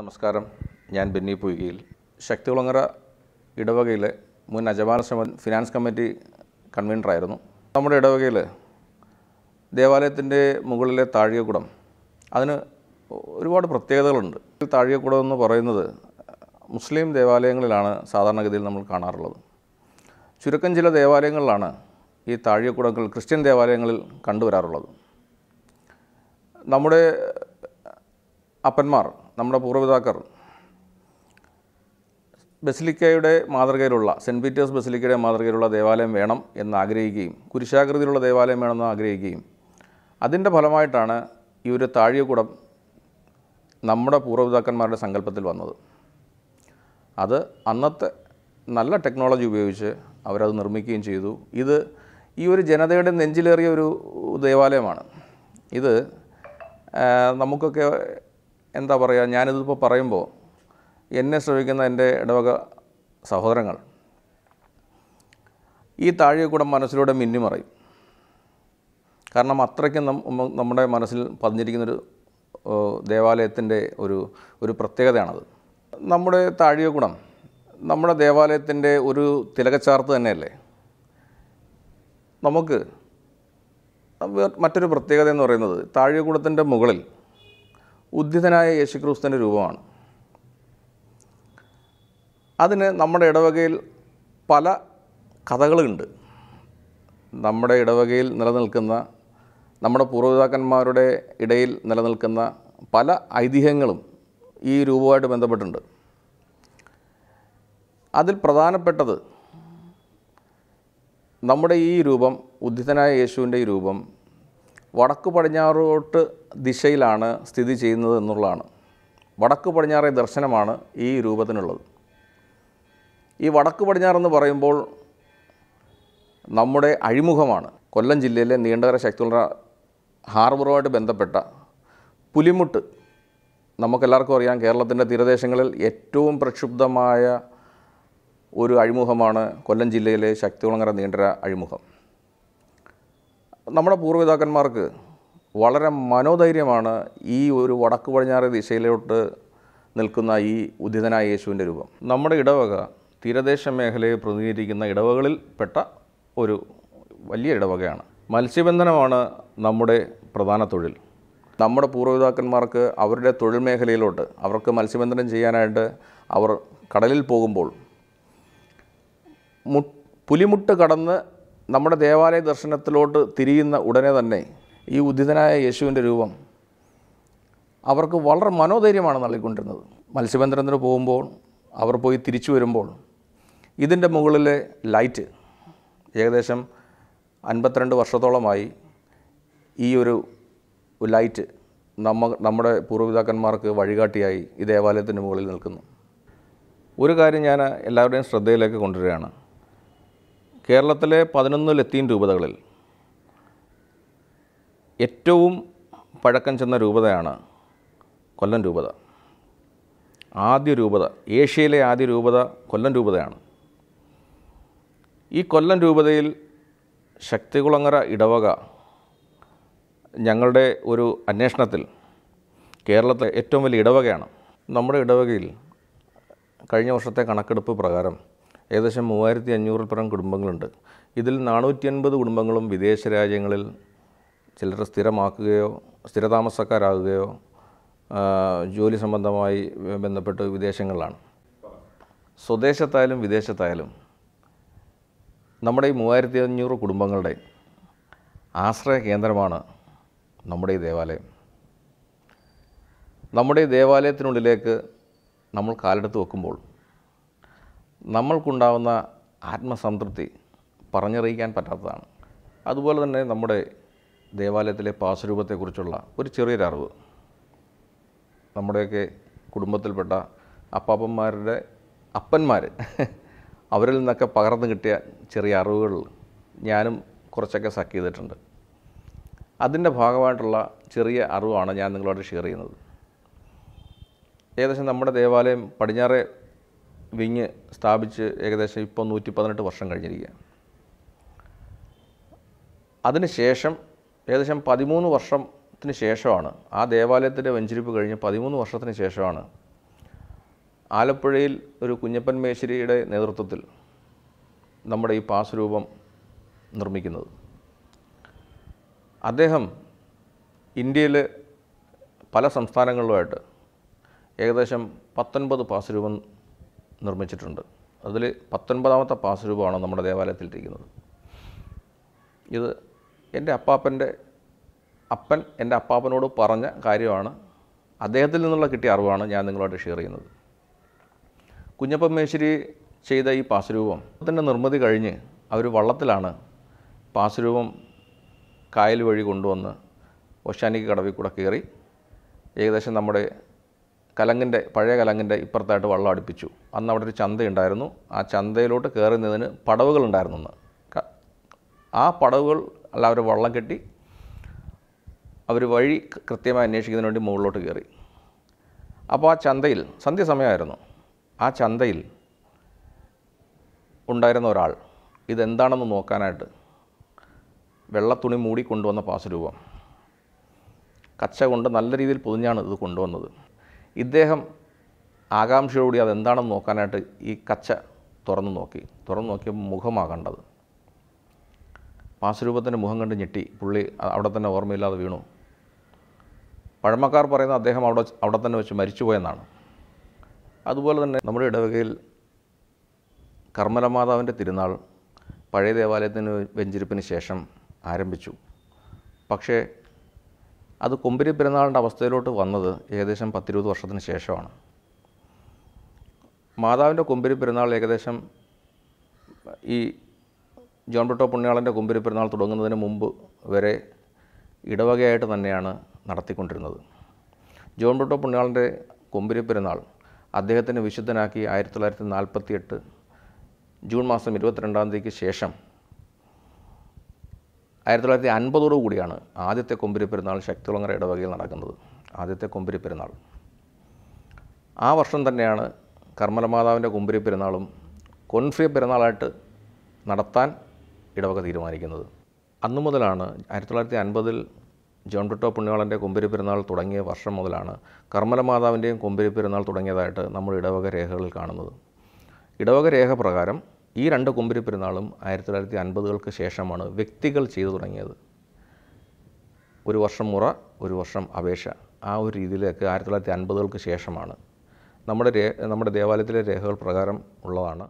നമസ്കാരം ഞാൻ ബെന്നി പുയ്കയിൽ ശക്തികുളങ്ങര ഇടവകയിലെ മുൻ അജമാനശ്രമൻ ഫിനാൻസ് കമ്മിറ്റി കൺവീനറായിരുന്നു നമ്മുടെ ഇടവകയിൽ ദേവാലയത്തിൻ്റെ മുകളിലെ താഴികക്കുടം അതിന് ഒരുപാട് പ്രത്യേകതകളുണ്ട് താഴികക്കുടം എന്ന് പറയുന്നത് മുസ്ലിം ദേവാലയങ്ങളിലാണ് സാധാരണഗതിയിൽ നമ്മൾ കാണാറുള്ളത് ചുരുക്കം ചില ദേവാലയങ്ങളിലാണ് ഈ താഴികക്കുടങ്ങൾ ക്രിസ്ത്യൻ ദേവാലയങ്ങളിൽ കണ്ടുവരാറുള്ളത് നമ്മുടെ അപ്പന്മാർ നമ്മുടെ പൂർവ്വപിതാക്കർ ബസിലിക്കയുടെ മാതൃകയിലുള്ള സെൻറ്റ് പീറ്റേഴ്സ് ബസിലിക്കയുടെ മാതൃകയിലുള്ള ദേവാലയം വേണം എന്ന് ആഗ്രഹിക്കുകയും കുരിശാകൃതിയിലുള്ള ദേവാലയം വേണമെന്ന് ആഗ്രഹിക്കുകയും അതിൻ്റെ ഫലമായിട്ടാണ് ഈ ഒരു താഴികക്കുടം നമ്മുടെ പൂർവ്വപിതാക്കന്മാരുടെ സങ്കല്പത്തിൽ വന്നത് അത് അന്നത്തെ നല്ല ടെക്നോളജി ഉപയോഗിച്ച് അവരത് നിർമ്മിക്കുകയും ചെയ്തു ഇത് ഈ ഒരു ജനതയുടെ നെഞ്ചിലേറിയ ഒരു ദേവാലയമാണ് ഇത് നമുക്കൊക്കെ എന്താ പറയുക ഞാനിതിപ്പോൾ പറയുമ്പോൾ എന്നെ ശ്രമിക്കുന്ന എൻ്റെ ഇടവക സഹോദരങ്ങൾ ഈ താഴെ കൂടെ മനസ്സിലൂടെ മിന്നിമറയും കാരണം അത്രയ്ക്കും നമ്മുടെ മനസ്സിൽ പതിഞ്ഞിരിക്കുന്നൊരു ദേവാലയത്തിൻ്റെ ഒരു ഒരു പ്രത്യേകതയാണത് നമ്മുടെ താഴികകുടം നമ്മുടെ ദേവാലയത്തിൻ്റെ ഒരു തിലകച്ചാർത്ത് തന്നെയല്ലേ നമുക്ക് മറ്റൊരു പ്രത്യേകത എന്ന് പറയുന്നത് താഴികകുടത്തിൻ്റെ മുകളിൽ ഉദ്ധിതനായ യേശുക്രിസ്തുവിൻ്റെ രൂപമാണ് അതിന് നമ്മുടെ ഇടവകയിൽ പല കഥകളുണ്ട് നമ്മുടെ ഇടവകയിൽ നിലനിൽക്കുന്ന നമ്മുടെ പൂർവ്വപിതാക്കന്മാരുടെ ഇടയിൽ നിലനിൽക്കുന്ന പല ഐതിഹ്യങ്ങളും ഈ രൂപമായിട്ട് ബന്ധപ്പെട്ടുണ്ട് അതിൽ പ്രധാനപ്പെട്ടത് നമ്മുടെ ഈ രൂപം ഉദ്ധിതനായ യേശുവിൻ്റെ ഈ രൂപം വടക്ക് പടിഞ്ഞാറോട്ട് ദിശയിലാണ് സ്ഥിതി ചെയ്യുന്നത് എന്നുള്ളതാണ് വടക്ക് പടിഞ്ഞാറേ ദർശനമാണ് ഈ രൂപത്തിനുള്ളത് ഈ വടക്ക് പടിഞ്ഞാറെന്ന് പറയുമ്പോൾ നമ്മുടെ അഴിമുഖമാണ് കൊല്ലം ജില്ലയിലെ നീണ്ടകര ശക്തിയുള്ള ഹാർബറുമായിട്ട് ബന്ധപ്പെട്ട പുലിമുട്ട് നമുക്കെല്ലാവർക്കും അറിയാം കേരളത്തിൻ്റെ തീരദേശങ്ങളിൽ ഏറ്റവും പ്രക്ഷുബ്ധമായ ഒരു അഴിമുഖമാണ് കൊല്ലം ജില്ലയിലെ ശക്തികുളങ്ങര നീണ്ടര അഴിമുഖം നമ്മുടെ പൂർവ്വപിതാക്കന്മാർക്ക് വളരെ മനോധൈര്യമാണ് ഈ ഒരു വടക്ക് പടിഞ്ഞാറ് ദിശയിലോട്ട് നിൽക്കുന്ന ഈ ഉദിതനായ യേശുവിൻ്റെ രൂപം നമ്മുടെ ഇടവക തീരദേശ മേഖലയെ പ്രതിനിധീകരിക്കുന്ന ഇടവകളിൽ പെട്ട ഒരു വലിയ ഇടവകയാണ് മത്സ്യബന്ധനമാണ് നമ്മുടെ പ്രധാന തൊഴിൽ നമ്മുടെ പൂർവ്വപിതാക്കന്മാർക്ക് അവരുടെ തൊഴിൽ മേഖലയിലോട്ട് അവർക്ക് മത്സ്യബന്ധനം ചെയ്യാനായിട്ട് അവർ കടലിൽ പോകുമ്പോൾ മു പുലിമുട്ട് കടന്ന് നമ്മുടെ ദേവാലയ ദർശനത്തിലോട്ട് തിരിയുന്ന ഉടനെ തന്നെ ഈ ഉദിതനായ യേശുവിൻ്റെ രൂപം അവർക്ക് വളരെ മനോധൈര്യമാണ് നൽകിക്കൊണ്ടിരുന്നത് മത്സ്യബന്ധനത്തിന് പോകുമ്പോൾ അവർ പോയി തിരിച്ചു വരുമ്പോൾ ഇതിൻ്റെ മുകളിലെ ലൈറ്റ് ഏകദേശം അൻപത്തിരണ്ട് വർഷത്തോളമായി ഈ ഒരു ലൈറ്റ് നമ്മ നമ്മുടെ പൂർവ്വപിതാക്കന്മാർക്ക് വഴികാട്ടിയായി ഈ ദേവാലയത്തിൻ്റെ മുകളിൽ നിൽക്കുന്നു ഒരു കാര്യം ഞാൻ എല്ലാവരുടെയും ശ്രദ്ധയിലേക്ക് കൊണ്ടുവരികയാണ് കേരളത്തിലെ പതിനൊന്ന് ലത്തീൻ രൂപതകളിൽ ഏറ്റവും പഴക്കം ചെന്ന രൂപതയാണ് കൊല്ലം രൂപത ആദ്യ രൂപത ഏഷ്യയിലെ ആദ്യ രൂപത കൊല്ലം രൂപതയാണ് ഈ കൊല്ലം രൂപതയിൽ ശക്തികുളങ്ങര ഇടവക ഞങ്ങളുടെ ഒരു അന്വേഷണത്തിൽ കേരളത്തിലെ ഏറ്റവും വലിയ ഇടവകയാണ് നമ്മുടെ ഇടവകയിൽ കഴിഞ്ഞ വർഷത്തെ കണക്കെടുപ്പ് പ്രകാരം ഏകദേശം മൂവായിരത്തി അഞ്ഞൂറിൽ പരം കുടുംബങ്ങളുണ്ട് ഇതിൽ നാനൂറ്റി അൻപത് കുടുംബങ്ങളും വിദേശ രാജ്യങ്ങളിൽ ചിലർ സ്ഥിരമാക്കുകയോ സ്ഥിരതാമസക്കാരാകുകയോ ജോലി സംബന്ധമായി ബന്ധപ്പെട്ട് വിദേശങ്ങളിലാണ് സ്വദേശത്തായാലും വിദേശത്തായാലും നമ്മുടെ ഈ മൂവായിരത്തി അഞ്ഞൂറ് കുടുംബങ്ങളുടെ ആശ്രയ കേന്ദ്രമാണ് നമ്മുടെ ഈ ദേവാലയം നമ്മുടെ ഈ ദേവാലയത്തിനുള്ളിലേക്ക് നമ്മൾ കാലെടുത്ത് വെക്കുമ്പോൾ നമ്മൾക്കുണ്ടാവുന്ന ആത്മസംതൃപ്തി പറഞ്ഞറിയിക്കാൻ പറ്റാത്തതാണ് അതുപോലെ തന്നെ നമ്മുടെ ദേവാലയത്തിലെ പാസ്വരൂപത്തെക്കുറിച്ചുള്ള ഒരു ചെറിയൊരറിവ് നമ്മുടെയൊക്കെ കുടുംബത്തിൽപ്പെട്ട അപ്പാപ്പന്മാരുടെ അപ്പന്മാർ അവരിൽ നിന്നൊക്കെ പകർന്നു കിട്ടിയ ചെറിയ അറിവുകൾ ഞാനും കുറച്ചൊക്കെ സക്ക് ചെയ്തിട്ടുണ്ട് അതിൻ്റെ ഭാഗമായിട്ടുള്ള ചെറിയ അറിവാണ് ഞാൻ നിങ്ങളോട് ഷെയർ ചെയ്യുന്നത് ഏകദേശം നമ്മുടെ ദേവാലയം പടിഞ്ഞാറേ വിങ് സ്ഥാപിച്ച് ഏകദേശം ഇപ്പോൾ നൂറ്റി പതിനെട്ട് വർഷം കഴിഞ്ഞിരിക്കുകയാണ് അതിനുശേഷം ഏകദേശം പതിമൂന്ന് വർഷത്തിന് ശേഷമാണ് ആ ദേവാലയത്തിൻ്റെ വെഞ്ചിരിപ്പ് കഴിഞ്ഞ് പതിമൂന്ന് വർഷത്തിന് ശേഷമാണ് ആലപ്പുഴയിൽ ഒരു കുഞ്ഞപ്പൻ മേശ്ശേരിയുടെ നേതൃത്വത്തിൽ നമ്മുടെ ഈ പാസ്വരൂപം നിർമ്മിക്കുന്നത് അദ്ദേഹം ഇന്ത്യയിൽ പല സംസ്ഥാനങ്ങളിലുമായിട്ട് ഏകദേശം പത്തൊൻപത് പാസ്വരൂപം നിർമ്മിച്ചിട്ടുണ്ട് അതിൽ പത്തൊൻപതാമത്തെ പാസരൂപമാണ് നമ്മുടെ ദേവാലയത്തിൽ ഇരിക്കുന്നത് ഇത് എൻ്റെ അപ്പാപ്പൻ്റെ അപ്പൻ എൻ്റെ അപ്പാപ്പനോട് പറഞ്ഞ കാര്യമാണ് അദ്ദേഹത്തിൽ നിന്നുള്ള കിട്ടിയ അറിവാണ് ഞാൻ നിങ്ങളോട് ഷെയർ ചെയ്യുന്നത് കുഞ്ഞപ്പൻ മേശ്ശേരി ചെയ്ത ഈ പാസരൂപം അതിൻ്റെ നിർമ്മിതി കഴിഞ്ഞ് അവർ വള്ളത്തിലാണ് പാസരൂപം കായൽ വഴി കൊണ്ടുവന്ന് ഒശാനിക്ക് കടവിൽ കൂടെ കയറി ഏകദേശം നമ്മുടെ കലങ്ങിൻ്റെ പഴയ കലങ്ങിൻ്റെ ഇപ്പുറത്തായിട്ട് വള്ളം അടുപ്പിച്ചു അന്ന് അവിടെ ഒരു ചന്തയുണ്ടായിരുന്നു ആ ചന്തയിലോട്ട് കയറുന്നതിന് പടവുകളുണ്ടായിരുന്നു അന്ന് ആ പടവുകൾ അല്ല അവർ വള്ളം കെട്ടി അവർ വഴി കൃത്യമായി അന്വേഷിക്കുന്നതിന് വേണ്ടി മുകളിലോട്ട് കയറി അപ്പോൾ ആ ചന്തയിൽ സന്ധ്യസമയമായിരുന്നു ആ ചന്തയിൽ ഉണ്ടായിരുന്ന ഒരാൾ ഇതെന്താണെന്ന് നോക്കാനായിട്ട് വെള്ളത്തുണി മൂടി കൊണ്ടുവന്ന പാസരൂപം കച്ച കൊണ്ട് നല്ല രീതിയിൽ പൊതിഞ്ഞാണ് ഇത് കൊണ്ടുവന്നത് ഇദ്ദേഹം ആകാംക്ഷയോടുകൂടി അതെന്താണെന്ന് നോക്കാനായിട്ട് ഈ കച്ച തുറന്നു നോക്കി തുറന്നു നോക്കിയപ്പോൾ മുഖമാകേണ്ടത് പാശരൂപത്തിൻ്റെ മുഖം കണ്ട് ഞെട്ടി പുള്ളി അവിടെ തന്നെ ഓർമ്മയില്ലാതെ വീണു പഴമക്കാർ പറയുന്ന അദ്ദേഹം അവിടെ അവിടെ തന്നെ വെച്ച് മരിച്ചുപോയെന്നാണ് അതുപോലെ തന്നെ നമ്മുടെ ഇടവകയിൽ കർമ്മലമാതാവിൻ്റെ തിരുനാൾ പഴയ ദേവാലയത്തിന് വെഞ്ചിരിപ്പിന് ശേഷം ആരംഭിച്ചു പക്ഷേ അത് കൊമ്പരി പെരുന്നാളിൻ്റെ അവസ്ഥയിലോട്ട് വന്നത് ഏകദേശം പത്തിരുപത് വർഷത്തിന് ശേഷമാണ് മാതാവിൻ്റെ കൊമ്പരി പെരുന്നാൾ ഏകദേശം ഈ ജോൺ ബ്രിട്ടോ പുണ്യാളൻ്റെ കൊമ്പരി പെരുന്നാൾ തുടങ്ങുന്നതിന് മുമ്പ് വരെ ഇടവകയായിട്ട് തന്നെയാണ് നടത്തിക്കൊണ്ടിരുന്നത് ജോൺ ബ്രിട്ടോ പുണ്യാളൻ്റെ കൊമ്പരി പെരുന്നാൾ അദ്ദേഹത്തിന് വിശുദ്ധനാക്കി ആയിരത്തി തൊള്ളായിരത്തി നാൽപ്പത്തി എട്ട് ജൂൺ മാസം ഇരുപത്തിരണ്ടാം തീയതിക്ക് ശേഷം ആയിരത്തി തൊള്ളായിരത്തി അൻപതോടു കൂടിയാണ് ആദ്യത്തെ കൊമ്പുരി പെരുന്നാൾ ശക്തികുളങ്ങര ഇടവകയിൽ നടക്കുന്നത് ആദ്യത്തെ കൊമ്പുരി പെരുന്നാൾ ആ വർഷം തന്നെയാണ് കർമ്മലമാതാവിൻ്റെ കുമ്പുരി പെരുന്നാളും കൊൻഫ്രിയ പെരുന്നാളായിട്ട് നടത്താൻ ഇടവക തീരുമാനിക്കുന്നത് അന്നു മുതലാണ് ആയിരത്തി തൊള്ളായിരത്തി അൻപതിൽ ജോൺ ടുട്ടോ പുണ്യവാളൻ്റെ കുമ്പരി പെരുന്നാൾ തുടങ്ങിയ വർഷം മുതലാണ് കർമ്മലമാതാവിൻ്റെയും കുമ്പരി പെരുന്നാൾ തുടങ്ങിയതായിട്ട് നമ്മൾ ഇടവക രേഖകളിൽ കാണുന്നത് ഇടവക രേഖ പ്രകാരം ഈ രണ്ട് കൊമ്പരി പെരുന്നാളും ആയിരത്തി തൊള്ളായിരത്തി അൻപതുകൾക്ക് ശേഷമാണ് വ്യക്തികൾ ചെയ്തു തുടങ്ങിയത് ഒരു വർഷം മുറ ഒരു വർഷം അപേക്ഷ ആ ഒരു രീതിയിലേക്ക് ആയിരത്തി തൊള്ളായിരത്തി അൻപതുകൾക്ക് ശേഷമാണ് നമ്മുടെ നമ്മുടെ ദേവാലയത്തിലെ രേഖകൾ പ്രകാരം ഉള്ളതാണ്